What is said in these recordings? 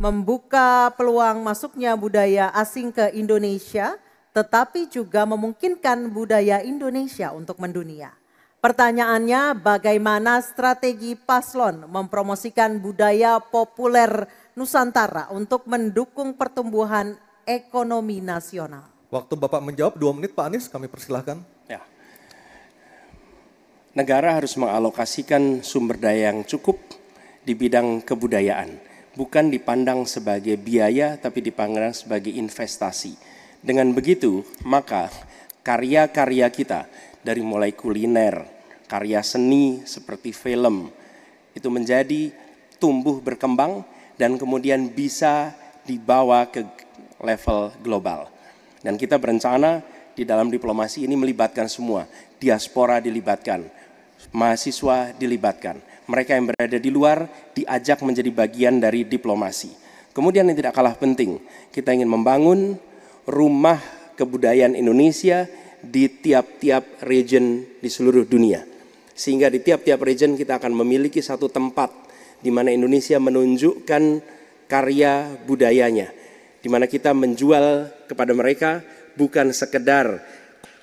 membuka peluang masuknya budaya asing ke Indonesia, tetapi juga memungkinkan budaya Indonesia untuk mendunia. Pertanyaannya bagaimana strategi paslon mempromosikan budaya populer Nusantara untuk mendukung pertumbuhan ekonomi nasional? Waktu Bapak menjawab dua menit Pak Anies kami persilahkan. Ya. Negara harus mengalokasikan sumber daya yang cukup di bidang kebudayaan bukan dipandang sebagai biaya tapi dipandang sebagai investasi. Dengan begitu, maka karya-karya kita dari mulai kuliner, karya seni seperti film itu menjadi tumbuh berkembang dan kemudian bisa dibawa ke level global. Dan kita berencana di dalam diplomasi ini melibatkan semua, diaspora dilibatkan, mahasiswa dilibatkan. Mereka yang berada di luar diajak menjadi bagian dari diplomasi. Kemudian yang tidak kalah penting, kita ingin membangun rumah kebudayaan Indonesia di tiap-tiap region di seluruh dunia. Sehingga di tiap-tiap region kita akan memiliki satu tempat di mana Indonesia menunjukkan karya budayanya. Di mana kita menjual kepada mereka bukan sekedar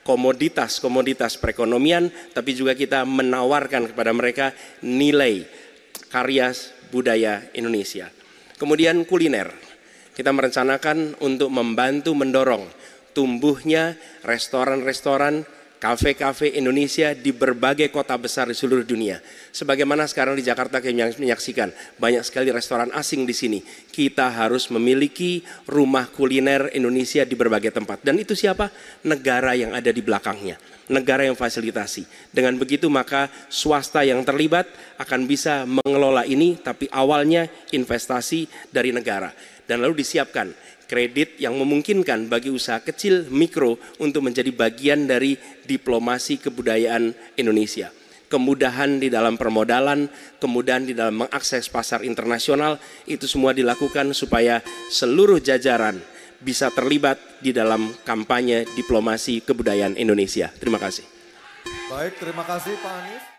komoditas-komoditas perekonomian, tapi juga kita menawarkan kepada mereka nilai karya budaya Indonesia. Kemudian kuliner, kita merencanakan untuk membantu mendorong tumbuhnya restoran-restoran kafe-kafe Indonesia di berbagai kota besar di seluruh dunia. Sebagaimana sekarang di Jakarta kita menyaksikan banyak sekali restoran asing di sini. Kita harus memiliki rumah kuliner Indonesia di berbagai tempat. Dan itu siapa? Negara yang ada di belakangnya. Negara yang fasilitasi. Dengan begitu maka swasta yang terlibat akan bisa mengelola ini tapi awalnya investasi dari negara. Dan lalu disiapkan kredit yang memungkinkan bagi usaha kecil mikro untuk menjadi bagian dari diplomasi kebudayaan Indonesia. Kemudahan di dalam permodalan, kemudahan di dalam mengakses pasar internasional, itu semua dilakukan supaya seluruh jajaran bisa terlibat di dalam kampanye diplomasi kebudayaan Indonesia. Terima kasih. Baik, terima kasih Pak Anies.